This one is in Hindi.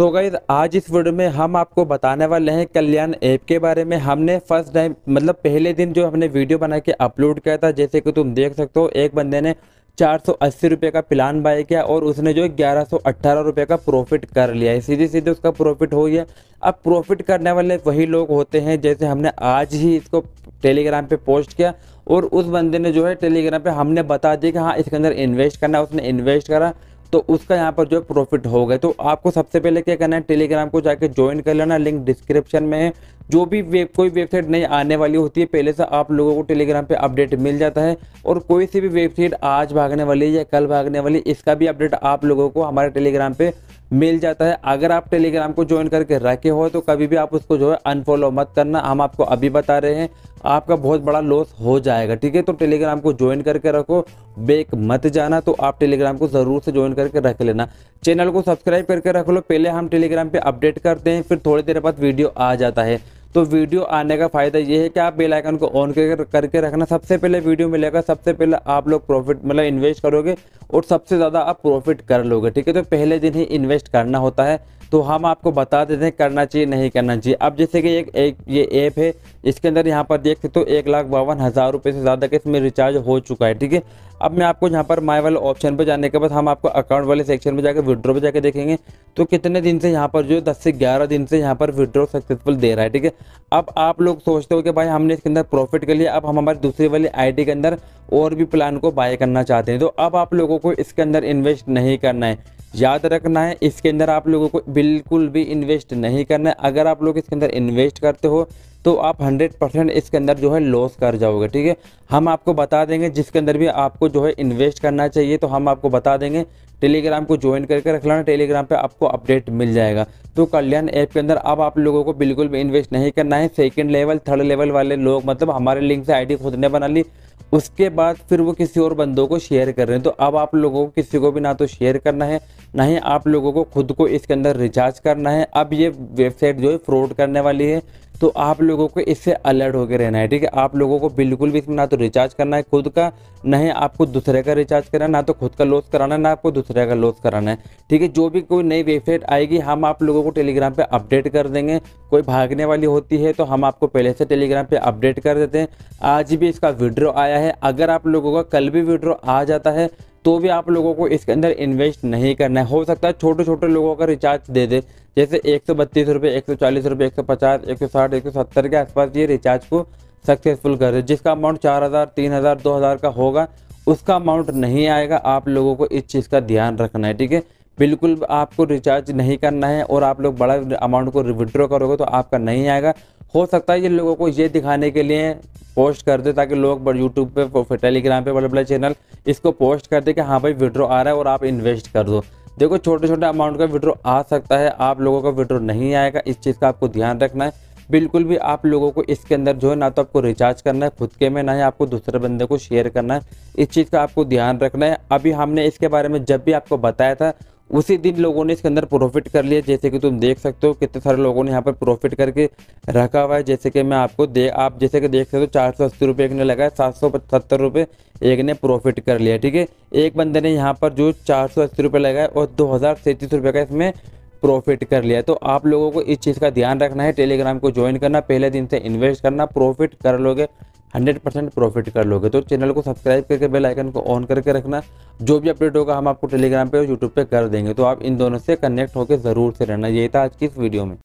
सो so गाइज आज इस वीडियो में हम आपको बताने वाले हैं कल्याण ऐप के बारे में हमने फर्स्ट टाइम मतलब पहले दिन जो हमने वीडियो बना के अपलोड किया था जैसे कि तुम देख सकते हो एक बंदे ने चार सौ अस्सी रुपये का प्लान बाय किया और उसने जो ग्यारह सौ अट्ठारह रुपये का प्रॉफिट कर लिया है सीधे सीधे उसका प्रॉफिट हो गया अब प्रॉफिट करने वाले वही लोग होते हैं जैसे हमने आज ही इसको टेलीग्राम पे पोस्ट किया और उस बंदे ने जो है टेलीग्राम पे हमने बता दिया कि हाँ इसके अंदर इन्वेस्ट करना उसने इन्वेस्ट करा तो उसका यहाँ पर जो प्रॉफिट होगा तो आपको सबसे पहले क्या करना है टेलीग्राम को जाके ज्वाइन कर लेना लिंक डिस्क्रिप्शन में है जो भी वेब कोई वेबसाइट नई आने वाली होती है पहले से आप लोगों को टेलीग्राम पे अपडेट मिल जाता है और कोई सी भी वेबसाइट आज भागने वाली या कल भागने वाली इसका भी अपडेट आप लोगों को हमारे टेलीग्राम पे मिल जाता है अगर आप टेलीग्राम को ज्वाइन करके रखे हो तो कभी भी आप उसको जो है अनफॉलो मत करना हम आपको अभी बता रहे हैं आपका बहुत बड़ा लॉस हो जाएगा ठीक है तो टेलीग्राम को ज्वाइन करके रखो बेक मत जाना तो आप टेलीग्राम को ज़रूर से ज्वाइन करके रख लेना चैनल को सब्सक्राइब करके रख लो पहले हम टेलीग्राम पर अपडेट करते हैं फिर थोड़ी देर बाद वीडियो आ जाता है तो वीडियो आने का फ़ायदा ये है कि आप बेल आइकन को ऑन कर, करके रखना सबसे पहले वीडियो मिलेगा सबसे पहले आप लोग प्रॉफिट मतलब इन्वेस्ट करोगे और सबसे ज़्यादा आप प्रॉफिट कर लोगे ठीक है तो पहले दिन ही इन्वेस्ट करना होता है तो हम आपको बता देते हैं करना चाहिए नहीं करना चाहिए अब जैसे कि एक, एक ये ऐप है इसके अंदर यहाँ पर देख सकते हो तो एक लाख बावन हज़ार रुपये से ज़्यादा के इसमें रिचार्ज हो चुका है ठीक है अब मैं आपको यहाँ पर माई वाले ऑप्शन पर जाने के बाद हम आपको अकाउंट वाले सेक्शन में जाकर विड्रॉ पर जाकर देखेंगे तो कितने दिन से यहाँ पर जो दस से ग्यारह दिन से यहाँ पर विड्रॉ सक्सेसफुल दे रहा है ठीक है अब आप लोग सोचते हो कि भाई हमने इसके अंदर प्रॉफिट कर लिया अब हम हमारे दूसरे वाली आई के अंदर और भी प्लान को बाय करना चाहते हैं तो अब आप लोगों को इसके अंदर इन्वेस्ट नहीं करना है याद रखना है इसके अंदर आप लोगों को बिल्कुल भी इन्वेस्ट नहीं करना है अगर आप लोग इसके अंदर इन्वेस्ट करते हो तो आप 100 परसेंट इसके अंदर जो है लॉस कर जाओगे ठीक है हम आपको बता देंगे जिसके अंदर भी आपको जो है इन्वेस्ट करना चाहिए तो हम आपको बता देंगे टेलीग्राम को ज्वाइन करके रख लेना टेलीग्राम पे आपको अपडेट मिल जाएगा तो कल्याण ऐप के अंदर अब आप लोगों को बिल्कुल भी इन्वेस्ट नहीं करना है सेकेंड लेवल थर्ड लेवल वाले लोग मतलब हमारे लिंक से आई खुद ने बना ली उसके बाद फिर वो किसी और बंदों को शेयर कर रहे हैं तो अब आप लोगों को किसी को भी ना तो शेयर करना है ना ही आप लोगों को खुद को इसके अंदर रिचार्ज करना है अब ये वेबसाइट जो है फ्रॉड करने वाली है तो आप लोगों को इससे अलर्ट होकर रहना है ठीक है आप लोगों को बिल्कुल भी इसमें ना तो रिचार्ज करना है खुद का ना ही आपको दूसरे का रिचार्ज करना है ना तो खुद का लॉस कराना है ना आपको दूसरे का लॉस कराना है ठीक है जो भी कोई नई वेबसाइट आएगी हम आप लोगों को टेलीग्राम पर अपडेट कर देंगे कोई भागने वाली होती है तो हम आपको पहले से टेलीग्राम पर अपडेट कर देते हैं आज भी इसका विड्रो आया है अगर आप लोगों का कल भी विड्रो आ जाता है तो भी आप लोगों को इसके अंदर इन्वेस्ट नहीं करना है हो सकता है छोटे छोटे लोगों का रिचार्ज दे दे जैसे एक सौ बत्तीस रुपये एक सौ चालीस रुपये एक सौ पचास एक सौ साठ एक सौ सत्तर के आसपास ये रिचार्ज को सक्सेसफुल कर दे जिसका अमाउंट चार हज़ार तीन हज़ार दो हज़ार का होगा उसका अमाउंट नहीं आएगा आप लोगों को इस चीज़ का ध्यान रखना है ठीक है बिल्कुल आपको रिचार्ज नहीं करना है और आप लोग बड़ा अमाउंट को विड्रॉ करोगे तो आपका नहीं आएगा हो सकता है ये लोगों को ये दिखाने के लिए पोस्ट कर दे ताकि लोग यूट्यूब पे टेलीग्राम पे बड़े बड़े चैनल इसको पोस्ट कर दे कि हाँ भाई विड्रो आ रहा है और आप इन्वेस्ट कर दो देखो छोटे छोटे अमाउंट का विड्रो आ सकता है आप लोगों का विड्रो नहीं आएगा इस चीज़ का आपको ध्यान रखना है बिल्कुल भी आप लोगों को इसके अंदर जो है ना तो आपको रिचार्ज करना है खुद के में ना ही आपको दूसरे बंदे को शेयर करना है इस चीज़ का आपको ध्यान रखना है अभी हमने इसके बारे में जब भी आपको बताया था उसी दिन लोगों ने इसके अंदर प्रॉफिट कर लिया जैसे कि तुम देख सकते हो कितने सारे लोगों ने यहाँ पर प्रॉफिट करके रखा हुआ है जैसे कि मैं आपको दे आप जैसे कि देख सकते हो चार सौ अस्सी रुपये एक ने लगाया सात सौ पचहत्तर रुपये एक ने प्रॉफिट कर लिया ठीक है एक बंदे ने यहाँ पर जो चार सौ अस्सी रुपये लगाया और दो हज़ार सैंतीस रुपये का इसमें प्रॉफिट कर लिया तो आप लोगों को इस चीज़ का ध्यान रखना है टेलीग्राम को ज्वाइन करना पहले दिन से इन्वेस्ट करना प्रॉफिट कर लोगे हंड्रेड परसेंट प्रॉफिट कर लोगे तो चैनल को सब्सक्राइब करके बेल आइकन को ऑन करके रखना जो भी अपडेट होगा हम आपको टेलीग्राम पे और यूट्यूब पे कर देंगे तो आप इन दोनों से कनेक्ट होकर ज़रूर से रहना यही था आज की इस वीडियो में